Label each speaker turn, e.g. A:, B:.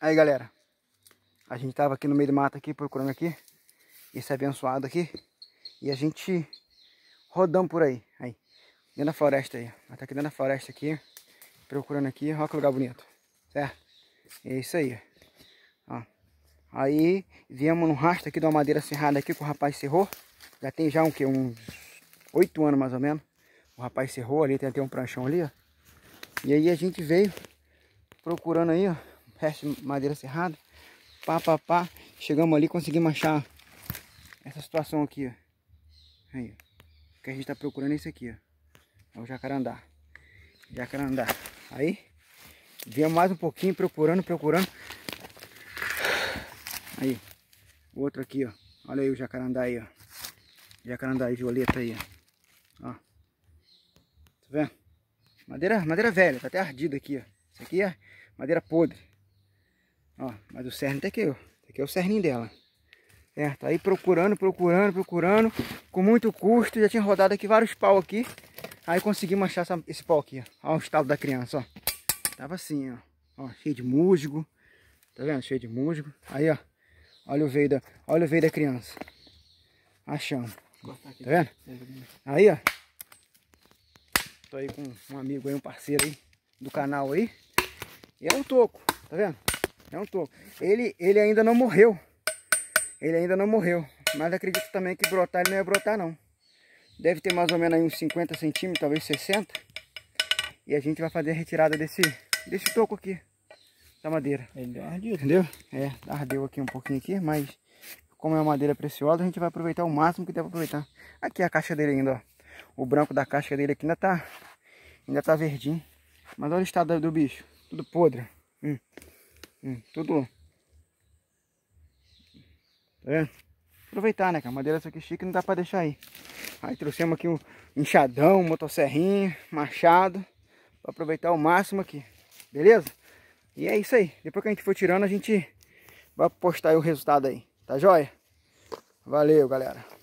A: Aí galera, a gente tava aqui no meio do mato aqui, procurando aqui, esse abençoado aqui, e a gente rodando por aí, aí, dentro da floresta aí, tá aqui dentro da floresta aqui, procurando aqui, olha que lugar bonito, certo? É isso aí, ó. Aí, viemos no rastro aqui de uma madeira serrada aqui, que o rapaz serrou, já tem já um que, uns oito anos mais ou menos, o rapaz serrou ali, tem até um pranchão ali, ó, e aí a gente veio procurando aí, ó, resto de madeira serrada. Pá, pá, pá. Chegamos ali, conseguimos achar essa situação aqui, ó. Aí, o que a gente tá procurando é isso aqui, ó. É o jacarandá. Jacarandá. Aí, viemos mais um pouquinho, procurando, procurando. Aí, o outro aqui, ó. Olha aí o jacarandá aí, ó. Jacarandá violeta aí, ó. ó. Tá vendo? Madeira, madeira velha, tá até ardida aqui, ó. Isso aqui é madeira podre. Ó, mas o cerne tá aqui, ó. Esse aqui é o cerninho dela. Certo? Aí procurando, procurando, procurando. Com muito custo. Já tinha rodado aqui vários pau aqui. Aí conseguimos achar essa, esse pau aqui, ó. Olha o estado da criança, ó. Tava assim, ó. ó. cheio de musgo. Tá vendo? Cheio de musgo. Aí, ó. Olha o veio da, olha o veio da criança. Achando. Tá vendo? Aí, ó. Tô aí com um amigo aí, um parceiro aí do canal aí. E é o toco, tá vendo? É um toco. Ele, ele ainda não morreu. Ele ainda não morreu. Mas acredito também que brotar ele não ia brotar não. Deve ter mais ou menos aí uns 50 centímetros, talvez 60. E a gente vai fazer a retirada desse, desse toco aqui. Da madeira. Ele deu ardido. Entendeu? É, ardeu aqui um pouquinho aqui, mas como é uma madeira preciosa, a gente vai aproveitar o máximo que der pra aproveitar. Aqui a caixa dele ainda, ó. O branco da caixa dele aqui ainda tá, ainda tá verdinho. Mas olha o estado do bicho. Tudo podre. Hum. Hum, tudo. Tá vendo? Aproveitar, né? Que a madeira só aqui chique não dá pra deixar aí. Aí trouxemos aqui um enxadão, um motosserrinha, machado. para aproveitar o máximo aqui. Beleza? E é isso aí. Depois que a gente for tirando, a gente vai postar o resultado aí. Tá joia? Valeu, galera.